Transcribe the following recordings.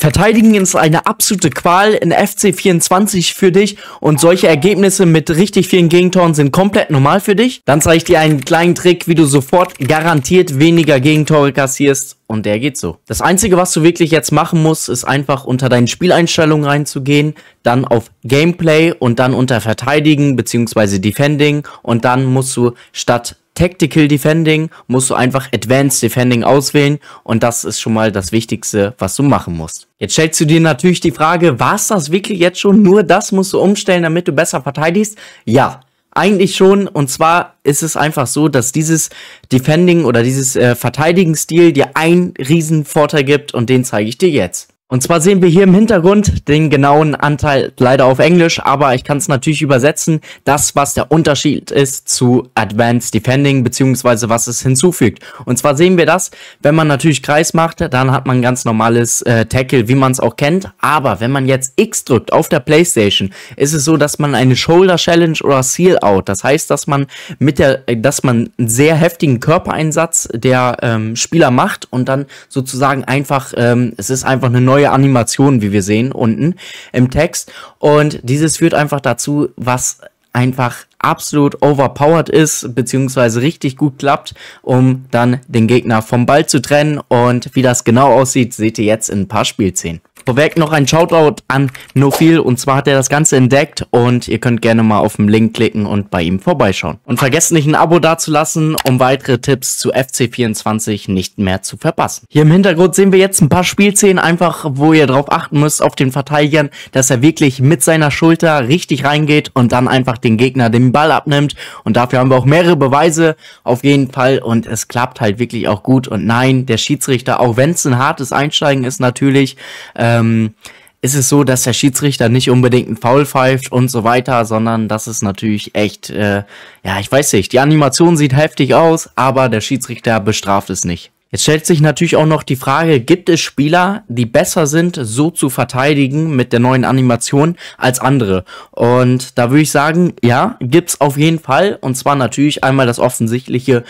Verteidigen ist eine absolute Qual in FC24 für dich und solche Ergebnisse mit richtig vielen Gegentoren sind komplett normal für dich. Dann zeige ich dir einen kleinen Trick, wie du sofort garantiert weniger Gegentore kassierst und der geht so. Das einzige, was du wirklich jetzt machen musst, ist einfach unter deinen Spieleinstellungen reinzugehen, dann auf Gameplay und dann unter Verteidigen bzw. Defending und dann musst du statt Tactical Defending musst du einfach Advanced Defending auswählen und das ist schon mal das Wichtigste, was du machen musst. Jetzt stellst du dir natürlich die Frage, war es das wirklich jetzt schon? Nur das musst du umstellen, damit du besser verteidigst? Ja, eigentlich schon. Und zwar ist es einfach so, dass dieses Defending oder dieses äh, Verteidigen-Stil dir einen riesen Vorteil gibt und den zeige ich dir jetzt. Und zwar sehen wir hier im Hintergrund den genauen Anteil leider auf Englisch, aber ich kann es natürlich übersetzen, das, was der Unterschied ist zu Advanced Defending, beziehungsweise was es hinzufügt. Und zwar sehen wir das, wenn man natürlich Kreis macht, dann hat man ein ganz normales äh, Tackle, wie man es auch kennt. Aber wenn man jetzt X drückt auf der Playstation, ist es so, dass man eine Shoulder Challenge oder Seal Out, das heißt, dass man mit der, äh, dass man einen sehr heftigen Körpereinsatz der ähm, Spieler macht und dann sozusagen einfach, ähm, es ist einfach eine neue neue Animationen, wie wir sehen unten im Text. Und dieses führt einfach dazu, was einfach absolut overpowered ist, beziehungsweise richtig gut klappt, um dann den Gegner vom Ball zu trennen. Und wie das genau aussieht, seht ihr jetzt in ein paar Spielszenen. Vorweg noch ein Shoutout an Nofil und zwar hat er das Ganze entdeckt und ihr könnt gerne mal auf den Link klicken und bei ihm vorbeischauen. Und vergesst nicht ein Abo dazulassen, um weitere Tipps zu FC24 nicht mehr zu verpassen. Hier im Hintergrund sehen wir jetzt ein paar Spielszenen einfach, wo ihr drauf achten müsst auf den Verteidigern, dass er wirklich mit seiner Schulter richtig reingeht und dann einfach den Gegner den Ball abnimmt und dafür haben wir auch mehrere Beweise auf jeden Fall und es klappt halt wirklich auch gut und nein, der Schiedsrichter, auch wenn es ein hartes Einsteigen ist natürlich, äh, ähm, ist es so, dass der Schiedsrichter nicht unbedingt einen Foul pfeift und so weiter, sondern das ist natürlich echt, äh, ja, ich weiß nicht, die Animation sieht heftig aus, aber der Schiedsrichter bestraft es nicht. Jetzt stellt sich natürlich auch noch die Frage, gibt es Spieler, die besser sind, so zu verteidigen mit der neuen Animation als andere? Und da würde ich sagen, ja, gibt es auf jeden Fall. Und zwar natürlich einmal das offensichtliche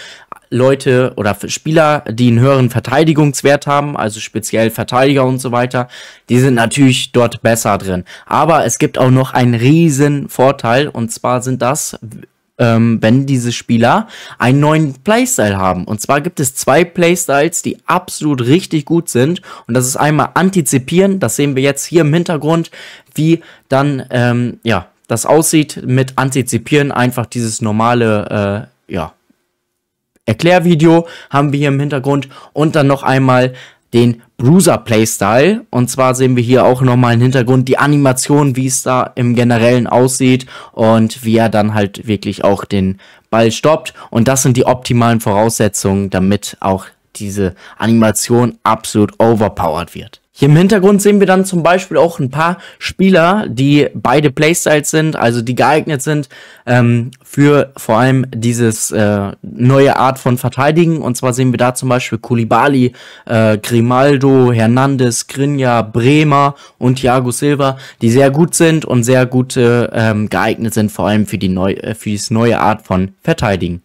Leute oder Spieler, die einen höheren Verteidigungswert haben, also speziell Verteidiger und so weiter, die sind natürlich dort besser drin. Aber es gibt auch noch einen riesen Vorteil und zwar sind das ähm, wenn diese Spieler einen neuen Playstyle haben. Und zwar gibt es zwei Playstyles, die absolut richtig gut sind. Und das ist einmal antizipieren, das sehen wir jetzt hier im Hintergrund, wie dann ähm, ja das aussieht mit antizipieren, einfach dieses normale äh, ja Erklärvideo haben wir hier im Hintergrund und dann noch einmal den Bruiser Playstyle. Und zwar sehen wir hier auch nochmal im Hintergrund die Animation, wie es da im Generellen aussieht und wie er dann halt wirklich auch den Ball stoppt. Und das sind die optimalen Voraussetzungen, damit auch diese Animation absolut overpowered wird. Hier im Hintergrund sehen wir dann zum Beispiel auch ein paar Spieler, die beide Playstyles sind, also die geeignet sind ähm, für vor allem dieses äh, neue Art von Verteidigen. Und zwar sehen wir da zum Beispiel Kulibali, äh, Grimaldo, Hernandez, Grinja, Bremer und Thiago Silva, die sehr gut sind und sehr gute ähm, geeignet sind, vor allem für die neu, äh, für die neue Art von Verteidigen.